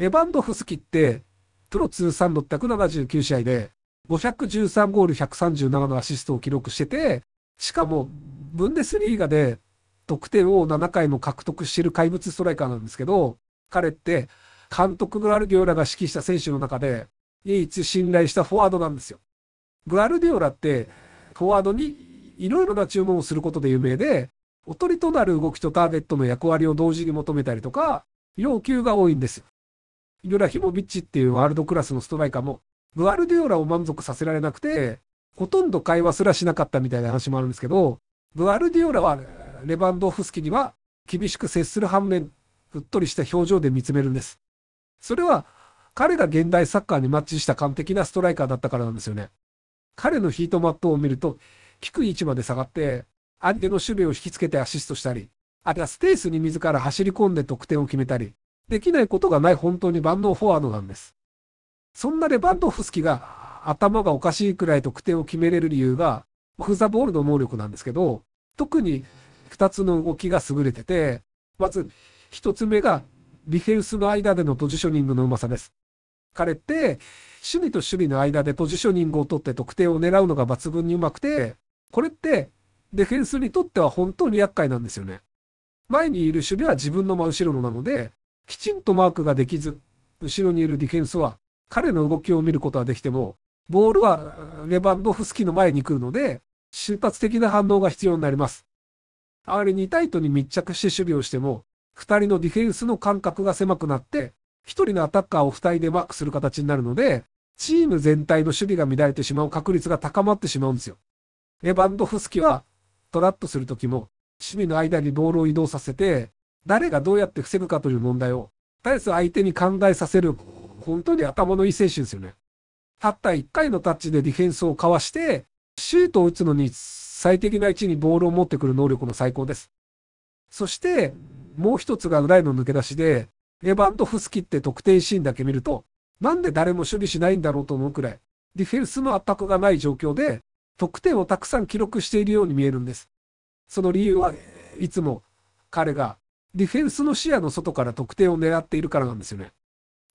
レバンドフスキって、プロ通算679試合で、513ゴール137のアシストを記録してて、しかも、ブンデスリーガで得点を7回も獲得してる怪物ストライカーなんですけど、彼って、監督グアルディオラが指揮した選手の中で、唯一信頼したフォワードなんですよ。グアルディオラって、フォワードにいろいろな注文をすることで有名で、おとりとなる動きとターゲットの役割を同時に求めたりとか、要求が多いんですよ。イラヒモビッチっていうワールドクラスのストライカーも、グアルディオラを満足させられなくて、ほとんど会話すらしなかったみたいな話もあるんですけど、グアルディオラはレバンドフスキには厳しく接する反面、うっとりした表情で見つめるんです。それは、彼が現代サッカーにマッチした完璧なストライカーだったからなんですよね。彼のヒートマットを見ると、低い位置まで下がって、相手の守備を引きつけてアシストしたり、あるいはスペースに自ら走り込んで得点を決めたり、できないことがない本当に万能フォワードなんです。そんなレバンドフスキが頭がおかしいくらい得点を決めれる理由が、オフザボールの能力なんですけど、特に2つの動きが優れてて、まず1つ目がディフェンスの間でのポジショニングのうまさです。彼って、守備と守備の間でポジショニングを取って得点を狙うのが抜群にうまくて、これって、ディフェンスにとっては本当に厄介なんですよね。前にいる守備は自分の真後ろなので、きちんとマークができず、後ろにいるディフェンスは、彼の動きを見ることはできても、ボールはレバンドフスキの前に来るので、瞬発的な反応が必要になります。あまり2イトに密着して守備をしても、2人のディフェンスの間隔が狭くなって、1人のアタッカーを2人でマークする形になるので、チーム全体の守備が乱れてしまう確率が高まってしまうんですよ。レバンドフスキは、トラッとするときも、守備の間にボールを移動させて、誰がどうやって防ぐかという問題を、絶えず相手に考えさせる、本当に頭のいい選手ですよね。たった一回のタッチでディフェンスをかわして、シュートを打つのに最適な位置にボールを持ってくる能力の最高です。そして、もう一つが裏への抜け出しで、レバンドフスキって得点シーンだけ見ると、なんで誰も守備しないんだろうと思うくらい、ディフェンスの圧迫がない状況で、得点をたくさん記録しているように見えるんです。その理由はいつも彼がディフェンスの視野の外から得点を狙っているからなんですよね。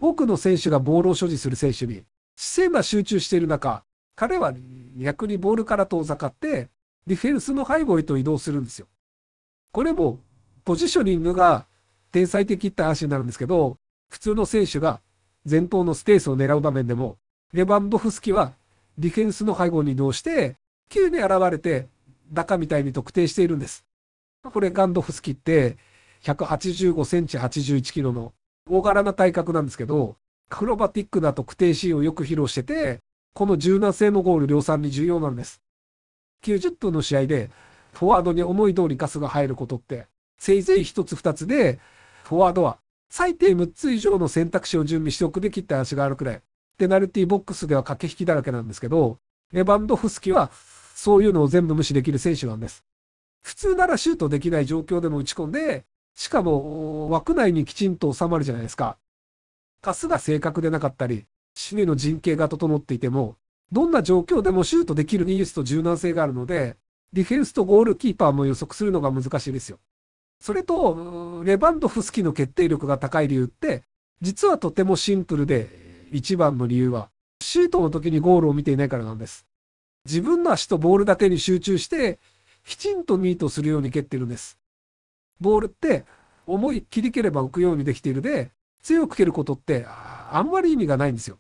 多くの選手がボールを所持する選手に、視線が集中している中、彼は逆にボールから遠ざかって、ディフェンスの背後へと移動するんですよ。これも、ポジショニングが天才的って話になるんですけど、普通の選手が前方のスペースを狙う場面でも、レバンドフスキはディフェンスの背後に移動して、急に現れて、ダカみたいに特定しているんです。これガンドフスキって、185センチ81キロの大柄な体格なんですけど、アロバティックな特定シーンをよく披露してて、この柔軟性のゴール量産に重要なんです。90分の試合で、フォワードに思い通りガスが入ることって、せいぜい1つ2つで、フォワードは最低6つ以上の選択肢を準備しておくべきって話があるくらい、ペナルティボックスでは駆け引きだらけなんですけど、レバンドフスキはそういうのを全部無視できる選手なんです。普通ならシュートできない状況でも打ち込んで、しかも、枠内にきちんと収まるじゃないですか。カスが正確でなかったり、守備の陣形が整っていても、どんな状況でもシュートできる技術と柔軟性があるので、ディフェンスとゴールキーパーも予測するのが難しいですよ。それと、レバンドフスキの決定力が高い理由って、実はとてもシンプルで、一番の理由は、シュートの時にゴールを見ていないからなんです。自分の足とボールだけに集中して、きちんとミートするように蹴ってるんです。ボールって思い切り蹴れば浮くようにできているで、強く蹴ることってあんまり意味がないんですよ。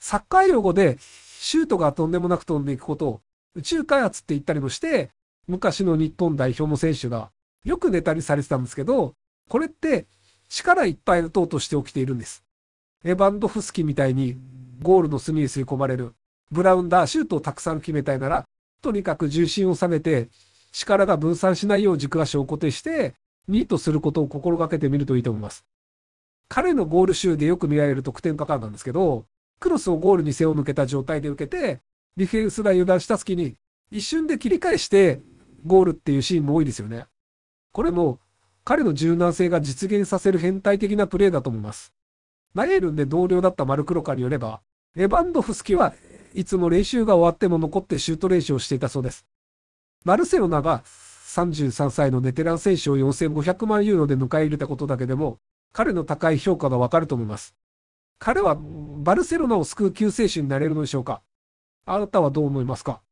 サッカー用語でシュートがとんでもなく飛んでいくことを宇宙開発って言ったりもして、昔の日本代表の選手がよくネタにされてたんですけど、これって力いっぱい打とうとして起きているんです。ヴバンドフスキみたいにゴールの隅に吸い込まれる、ブラウンダーシュートをたくさん決めたいなら、とにかく重心を下げて、力が分散しないよう軸足を固定して、ミートすることを心がけてみるといいと思います。彼のゴール集でよく見られる得点パターンなんですけど、クロスをゴールに背を向けた状態で受けて、ディフェンスが油断した隙に、一瞬で切り返して、ゴールっていうシーンも多いですよね。これも、彼の柔軟性が実現させる変態的なプレーだと思います。ナエルンで同僚だったマルクロカによれば、レバンドフスキはいつも練習が終わっても残ってシュート練習をしていたそうです。マルセロナが33歳のネテラン選手を4500万ユーロで迎え入れたことだけでも、彼の高い評価がわかると思います。彼はバルセロナを救う救世主になれるのでしょうかあなたはどう思いますか